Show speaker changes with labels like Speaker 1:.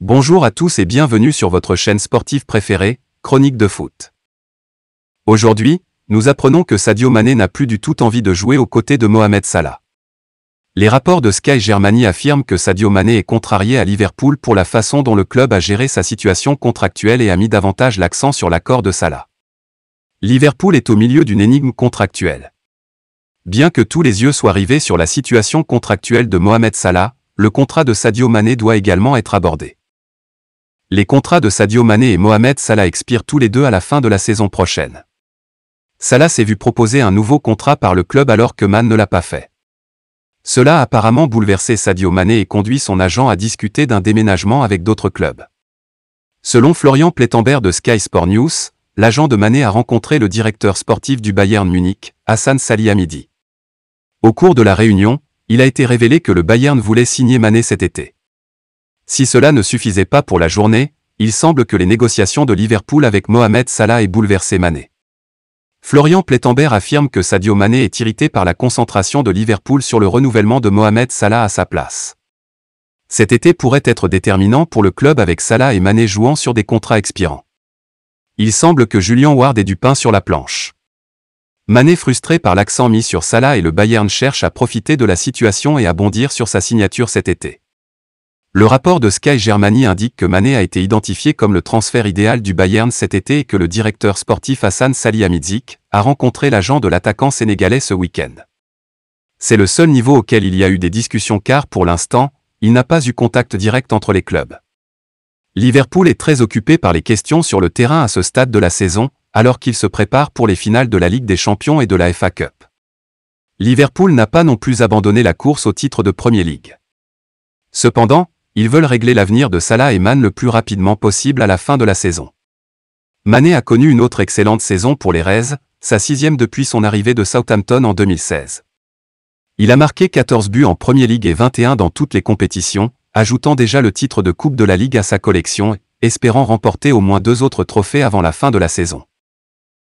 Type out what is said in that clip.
Speaker 1: Bonjour à tous et bienvenue sur votre chaîne sportive préférée, Chronique de foot. Aujourd'hui, nous apprenons que Sadio Mané n'a plus du tout envie de jouer aux côtés de Mohamed Salah. Les rapports de Sky Germany affirment que Sadio Mané est contrarié à Liverpool pour la façon dont le club a géré sa situation contractuelle et a mis davantage l'accent sur l'accord de Salah. Liverpool est au milieu d'une énigme contractuelle. Bien que tous les yeux soient rivés sur la situation contractuelle de Mohamed Salah, le contrat de Sadio Mané doit également être abordé. Les contrats de Sadio Mané et Mohamed Salah expirent tous les deux à la fin de la saison prochaine. Salah s'est vu proposer un nouveau contrat par le club alors que Man ne l'a pas fait. Cela a apparemment bouleversé Sadio Mané et conduit son agent à discuter d'un déménagement avec d'autres clubs. Selon Florian Plettenberg de Sky Sport News, l'agent de Mané a rencontré le directeur sportif du Bayern Munich, Hassan Salihamidi. Au cours de la réunion, il a été révélé que le Bayern voulait signer Mané cet été. Si cela ne suffisait pas pour la journée, il semble que les négociations de Liverpool avec Mohamed Salah aient bouleversé Mané. Florian Plettenberg affirme que Sadio Mané est irrité par la concentration de Liverpool sur le renouvellement de Mohamed Salah à sa place. Cet été pourrait être déterminant pour le club avec Salah et Mané jouant sur des contrats expirants. Il semble que Julian Ward ait du pain sur la planche. Mané frustré par l'accent mis sur Salah et le Bayern cherche à profiter de la situation et à bondir sur sa signature cet été. Le rapport de Sky Germany indique que Mané a été identifié comme le transfert idéal du Bayern cet été et que le directeur sportif Hassan Salihamidzic a rencontré l'agent de l'attaquant sénégalais ce week-end. C'est le seul niveau auquel il y a eu des discussions car pour l'instant, il n'a pas eu contact direct entre les clubs. Liverpool est très occupé par les questions sur le terrain à ce stade de la saison, alors qu'il se prépare pour les finales de la Ligue des Champions et de la FA Cup. Liverpool n'a pas non plus abandonné la course au titre de Premier League. Cependant, ils veulent régler l'avenir de Salah et Mané le plus rapidement possible à la fin de la saison. Mané a connu une autre excellente saison pour les Reds, sa sixième depuis son arrivée de Southampton en 2016. Il a marqué 14 buts en Premier League et 21 dans toutes les compétitions, ajoutant déjà le titre de Coupe de la Ligue à sa collection, espérant remporter au moins deux autres trophées avant la fin de la saison.